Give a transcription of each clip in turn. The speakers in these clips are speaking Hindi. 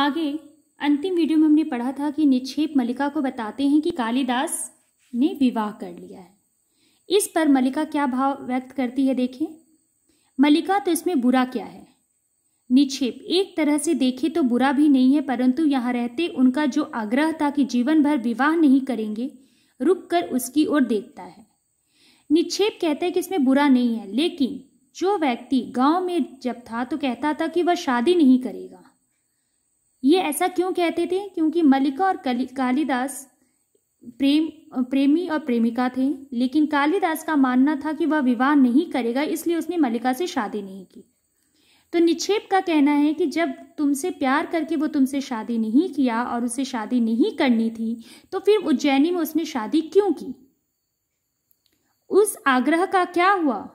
आगे अंतिम वीडियो में हमने पढ़ा था कि निक्षेप मलिका को बताते हैं कि कालिदास ने विवाह कर लिया है इस पर मलिका क्या भाव व्यक्त करती है देखें मलिका तो इसमें बुरा क्या है निक्षेप एक तरह से देखे तो बुरा भी नहीं है परंतु यहाँ रहते उनका जो आग्रह था कि जीवन भर विवाह नहीं करेंगे रुक कर उसकी ओर देखता है निक्षेप कहते हैं कि इसमें बुरा नहीं है लेकिन जो व्यक्ति गांव में जब था तो कहता था कि वह शादी नहीं करेगा ये ऐसा क्यों कहते थे क्योंकि मलिका और कालिदास प्रेम प्रेमी और प्रेमिका थे लेकिन कालिदास का मानना था कि वह विवाह नहीं करेगा इसलिए उसने मलिका से शादी नहीं की तो निक्षेप का कहना है कि जब तुमसे प्यार करके वो तुमसे शादी नहीं किया और उसे शादी नहीं करनी थी तो फिर उज्जैनी में उसने शादी क्यों की उस आग्रह का क्या हुआ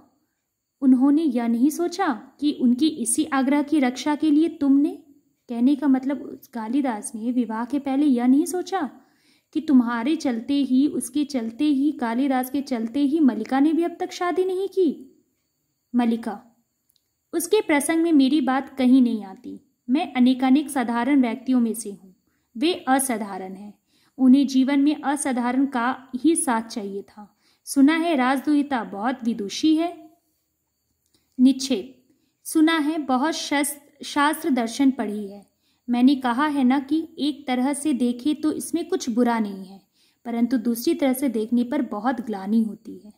उन्होंने यह नहीं सोचा कि उनकी इसी आग्रह की रक्षा के लिए तुमने कहने का मतलब कालिदास ने विवाह के पहले यह नहीं सोचा कि तुम्हारे चलते ही उसके चलते ही कालिदास के चलते ही मलिका ने भी अब तक शादी नहीं की मलिका उसके प्रसंग में मेरी बात कहीं नहीं आती मैं अनेकानेक साधारण व्यक्तियों में से हूँ वे असाधारण हैं उन्हें जीवन में असाधारण का ही साथ चाहिए था सुना है राजदुहिता बहुत विदुषी है निक्षेप सुना है बहुत शस्त्र शास्त्र दर्शन पढ़ी है मैंने कहा है ना कि एक तरह से देखे तो इसमें कुछ बुरा नहीं है परंतु दूसरी तरह से देखने पर बहुत ग्लानी होती है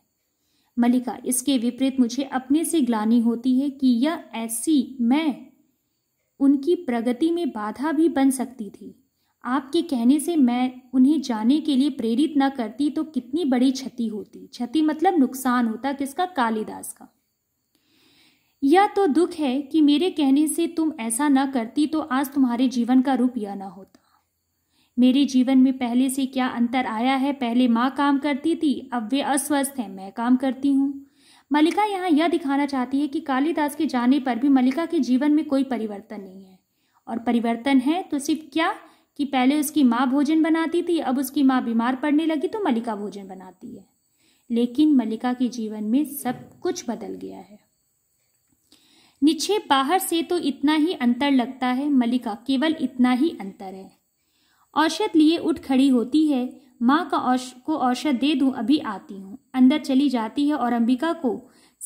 मलिका इसके विपरीत मुझे अपने से ग्लानी होती है कि यह ऐसी मैं उनकी प्रगति में बाधा भी बन सकती थी आपके कहने से मैं उन्हें जाने के लिए प्रेरित न करती तो कितनी बड़ी क्षति होती क्षति मतलब नुकसान होता किसका कालिदास का यह तो दुख है कि मेरे कहने से तुम ऐसा ना करती तो आज तुम्हारे जीवन का रूप यह ना होता मेरे जीवन में पहले से क्या अंतर आया है पहले माँ काम करती थी अब वे अस्वस्थ हैं मैं काम करती हूँ मलिका यहाँ यह दिखाना चाहती है कि कालिदास के जाने पर भी मलिका के जीवन में कोई परिवर्तन नहीं है और परिवर्तन है तो सिर्फ क्या कि पहले उसकी माँ भोजन बनाती थी अब उसकी माँ बीमार पड़ने लगी तो मलिका भोजन बनाती है लेकिन मलिका के जीवन में सब कुछ बदल गया है निक्षेप बाहर से तो इतना ही अंतर लगता है मलिका केवल इतना ही अंतर है औषध लिए उठ खड़ी होती है माँ का औष को औषध दे दूं अभी आती हूँ अंदर चली जाती है और अंबिका को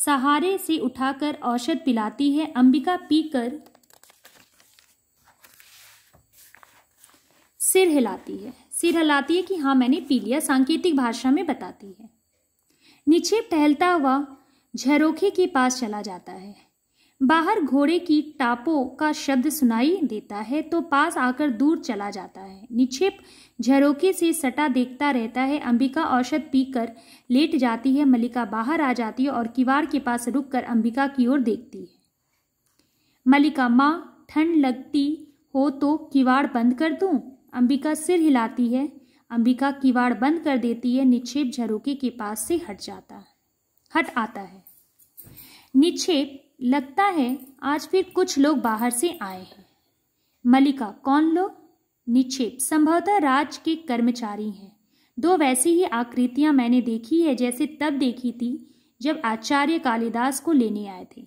सहारे से उठाकर औषध पिलाती है अंबिका पीकर सिर हिलाती है सिर हिलाती है कि हाँ मैंने पी लिया सांकेतिक भाषा में बताती है निक्षेप टहलता हुआ झरोखे के पास चला जाता है बाहर घोड़े की टापों का शब्द सुनाई देता है तो पास आकर दूर चला जाता है निक्षेप झरोके से सटा देखता रहता है अंबिका औषध पीकर लेट जाती है मलिका बाहर आ जाती है और किवाड़ के पास रुककर अंबिका की ओर देखती है मलिका माँ ठंड लगती हो तो किवाड़ बंद कर दूँ अंबिका सिर हिलाती है अंबिका किवाड़ बंद कर देती है निक्षेप झरोके के पास से हट जाता है हट आता है निक्षेप लगता है आज फिर कुछ लोग बाहर से आए हैं मलिका कौन लोग निक्षेप संभवतः राज के कर्मचारी हैं दो वैसी ही आकृतियां मैंने देखी है जैसे तब देखी थी जब आचार्य कालिदास को लेने आए थे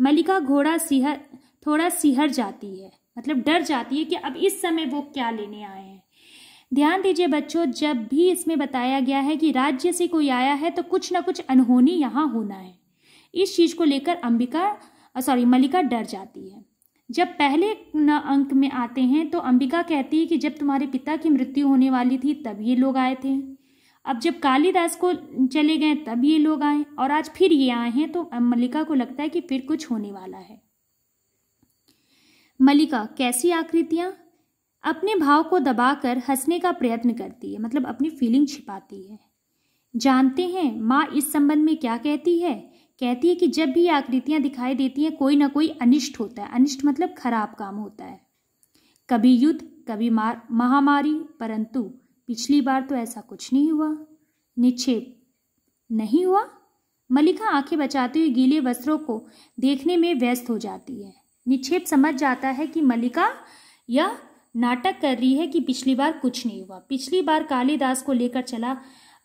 मलिका घोड़ा सिहर थोड़ा सिहर जाती है मतलब डर जाती है कि अब इस समय वो क्या लेने आए हैं ध्यान दीजिए बच्चों जब भी इसमें बताया गया है कि राज्य से कोई आया है तो कुछ ना कुछ अनहोनी यहाँ होना है इस चीज़ को लेकर अंबिका सॉरी मलिका डर जाती है जब पहले अंक में आते हैं तो अंबिका कहती है कि जब तुम्हारे पिता की मृत्यु होने वाली थी तब ये लोग आए थे अब जब कालिदास को चले गए तब ये लोग आए और आज फिर ये आए हैं तो मल्लिका को लगता है कि फिर कुछ होने वाला है मल्लिका कैसी आकृतियां अपने भाव को दबाकर हंसने का प्रयत्न करती है मतलब अपनी फीलिंग छिपाती है जानते हैं माँ इस संबंध में क्या कहती है कहती है कि जब भी आकृतियां दिखाई देती हैं कोई ना कोई अनिष्ट होता है अनिष्ट मतलब खराब काम होता है कभी युद्ध कभी मार महामारी परंतु पिछली बार तो ऐसा कुछ नहीं हुआ निक्षेप नहीं हुआ मलिका आंखें बचाते हुए गीले वस्त्रों को देखने में व्यस्त हो जाती है निक्षेप समझ जाता है कि मलिका यह नाटक कर रही है कि पिछली बार कुछ नहीं हुआ पिछली बार कालिदास को लेकर चला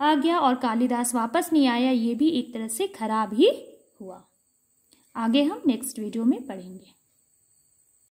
आ गया और कालिदास वापस नहीं आया ये भी एक तरह से खराब ही हुआ आगे हम नेक्स्ट वीडियो में पढ़ेंगे